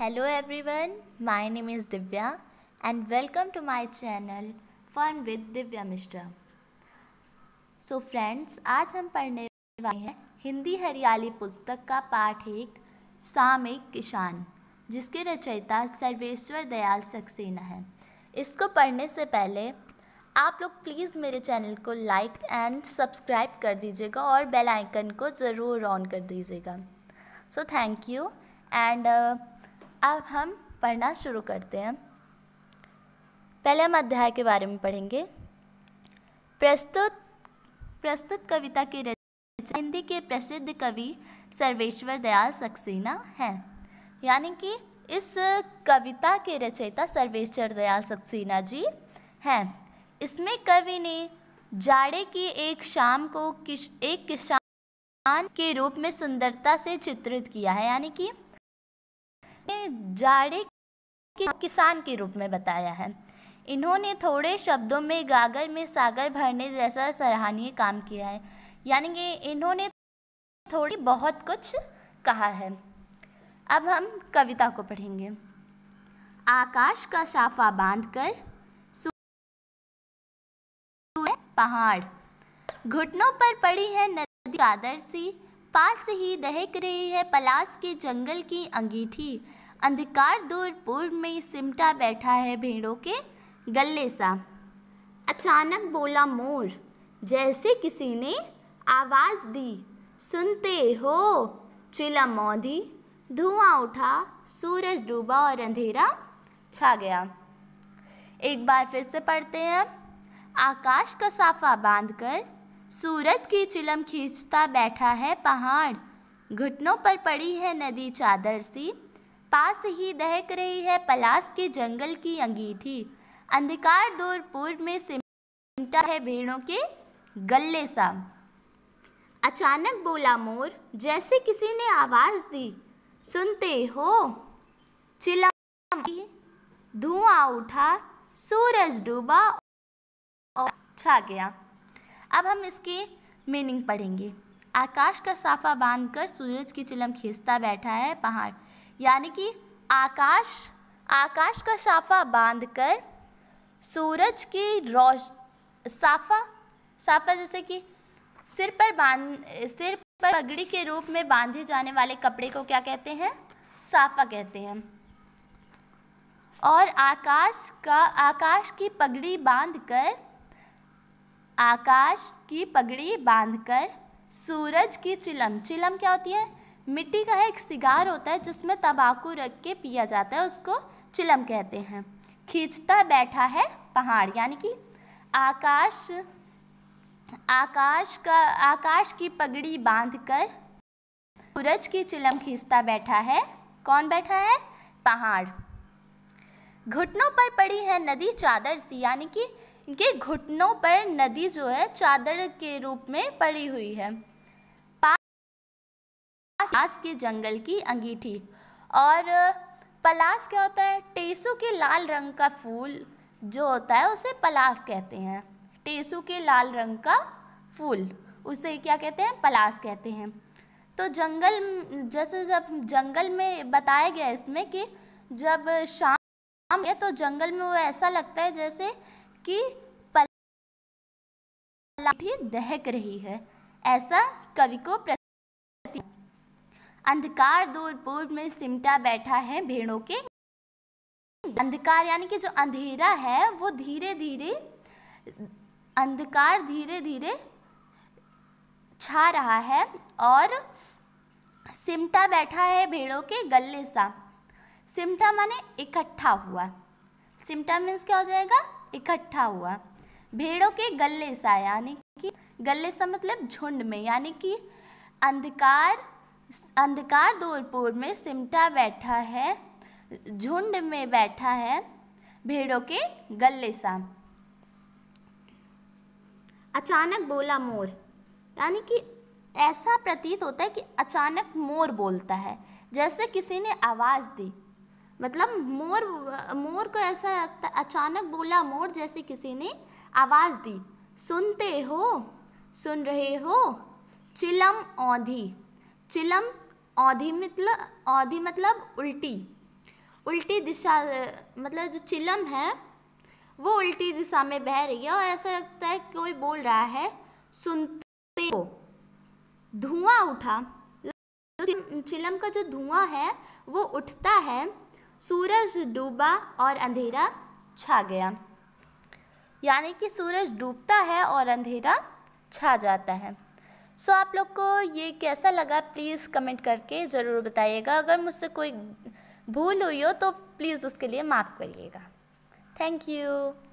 hello everyone my name is Divya and welcome to my channel fun with Divya Mishra so friends आज हम पढ़ने वाले हैं हिंदी हरियाली पुस्तक का पाठ एक सामिक किसान जिसके रचयिता सर्वेश्वर दयाल सक्सेना है इसको पढ़ने से पहले आप लोग प्लीज़ मेरे चैनल को लाइक एंड सब्सक्राइब कर दीजिएगा और बेल आइकन को ज़रूर ऑन कर दीजिएगा सो थैंक यू एंड अब हम पढ़ना शुरू करते हैं पहले हम अध्याय के बारे में पढ़ेंगे प्रस्तुत प्रस्तुत कविता की रचना हिंदी के प्रसिद्ध कवि सर्वेश्वर दयाल सक्सेना हैं यानी कि इस कविता के रचयिता सर्वेश्वर दयाल सक्सेना जी हैं इसमें कवि ने जाड़े की एक शाम को किश एक किसान के रूप में सुंदरता से चित्रित किया है यानी कि ने जाड़े के किसान के रूप में बताया है इन्होंने थोड़े शब्दों में गागर में सागर भरने जैसा सराहनीय काम किया है यानी कि इन्होंने थोड़ी बहुत कुछ कहा है अब हम कविता को पढ़ेंगे आकाश का साफा बांध कर पहाड़ घुटनों पर पड़ी है नदी आदर सी पास ही दहक रही है पलास के जंगल की अंगीठी अंधकार दूर पूर्व में सिमटा बैठा है भेड़ों के गले सा अचानक बोला मोर जैसे किसी ने आवाज़ दी सुनते हो चिला मौधी धुआं उठा सूरज डूबा और अंधेरा छा गया एक बार फिर से पढ़ते हैं आकाश का साफा बांधकर सूरज की चिलम खींचता बैठा है पहाड़ घुटनों पर पड़ी है नदी चादर सी पास ही दहक रही है पलास के जंगल की अंगीठी अंधकार दूर पूर्व में सिमटा है भेड़ों के गल्ले सा अचानक बोला मोर जैसे किसी ने आवाज़ दी सुनते हो चिल्ला धुआं उठा सूरज डूबा और छा गया अब हम इसके मीनिंग पढ़ेंगे आकाश का साफा बांधकर सूरज की चिलम खींचता बैठा है पहाड़ यानी कि आकाश आकाश का साफा बांधकर सूरज की रोश साफा साफा जैसे कि सिर पर बांध सिर पर पगड़ी के रूप में बांधे जाने वाले कपड़े को क्या कहते हैं साफा कहते हैं और आकाश का आकाश की पगड़ी बांधकर आकाश की पगड़ी बांधकर सूरज की चिलम चिलम क्या होती है मिट्टी का एक सिगार होता है जिसमें तंबाकू रख के पिया जाता है उसको चिलम कहते हैं खींचता बैठा है पहाड़ यानी कि आकाश आकाश का आकाश की पगड़ी बांधकर सूरज की चिलम खींचता बैठा है कौन बैठा है पहाड़ घुटनों पर पड़ी है नदी चादर सी यानी कि इनके घुटनों पर नदी जो है चादर के रूप में पड़ी हुई है पलास के जंगल की अंगीठी और पलास क्या होता है टेसु के लाल रंग का फूल जो होता है उसे पलास कहते हैं टेसु के लाल रंग का फूल उसे क्या कहते हैं पलास कहते हैं तो जंगल जैसे जब जंगल में बताया गया इसमें कि जब शाम शाम है तो जंगल में वो ऐसा लगता है जैसे कि पलास दहक रही है ऐसा कवि को प्रति अंधकार दूर पूर्व में सिमटा बैठा है भेड़ों के अंधकार यानी कि जो अंधेरा है वो धीरे धीरे अंधकार धीरे धीरे छा रहा है और सिमटा बैठा है भेड़ों के गले सा सिमटा माने इकट्ठा हुआ सिमटा मीन्स क्या हो जाएगा इकट्ठा हुआ भेड़ों के गले सा यानी कि गले सा मतलब झुंड में यानी कि अंधकार अंधकार दूरपुर में सिमटा बैठा है झुंड में बैठा है भेड़ों के गले सा अचानक बोला मोर यानी कि ऐसा प्रतीत होता है कि अचानक मोर बोलता है जैसे किसी ने आवाज़ दी मतलब मोर मोर को ऐसा लगता अचानक बोला मोर जैसे किसी ने आवाज़ दी सुनते हो सुन रहे हो चिलम औंधी चिलम औधि मतलब औधि मतलब उल्टी उल्टी दिशा मतलब जो चिलम है वो उल्टी दिशा में बह रही है और ऐसा लगता है कोई बोल रहा है सुनते हो धुआं उठा चिलम का जो धुआं है वो उठता है सूरज डूबा और अंधेरा छा गया यानी कि सूरज डूबता है और अंधेरा छा जाता है सो आप लोग को ये कैसा लगा प्लीज़ कमेंट करके ज़रूर बताइएगा अगर मुझसे कोई भूल हुई हो तो प्लीज़ उसके लिए माफ़ करिएगा थैंक यू